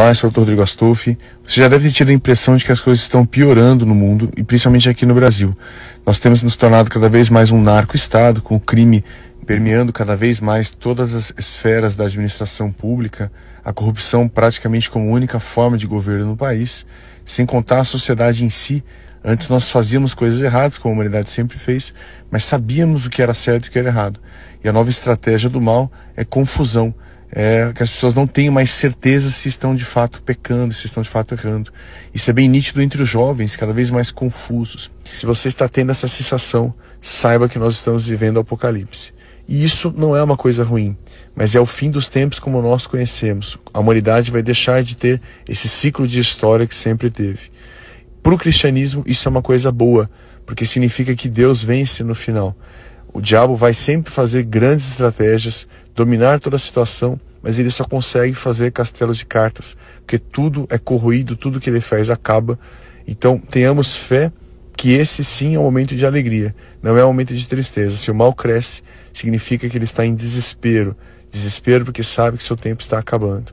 Olá, eu sou o Dr. Rodrigo Astolfi. Você já deve ter tido a impressão de que as coisas estão piorando no mundo e principalmente aqui no Brasil. Nós temos nos tornado cada vez mais um narco-estado, com o crime permeando cada vez mais todas as esferas da administração pública, a corrupção praticamente como única forma de governo no país, sem contar a sociedade em si. Antes nós fazíamos coisas erradas, como a humanidade sempre fez, mas sabíamos o que era certo e o que era errado. E a nova estratégia do mal é confusão é, que as pessoas não têm mais certeza se estão de fato pecando, se estão de fato errando. Isso é bem nítido entre os jovens, cada vez mais confusos. Se você está tendo essa sensação, saiba que nós estamos vivendo o Apocalipse. E isso não é uma coisa ruim, mas é o fim dos tempos como nós conhecemos. A humanidade vai deixar de ter esse ciclo de história que sempre teve. Para o cristianismo, isso é uma coisa boa, porque significa que Deus vence no final. O diabo vai sempre fazer grandes estratégias, dominar toda a situação, mas ele só consegue fazer castelos de cartas, porque tudo é corroído, tudo que ele faz acaba. Então, tenhamos fé que esse sim é um momento de alegria, não é um momento de tristeza. Se o mal cresce, significa que ele está em desespero. Desespero porque sabe que seu tempo está acabando.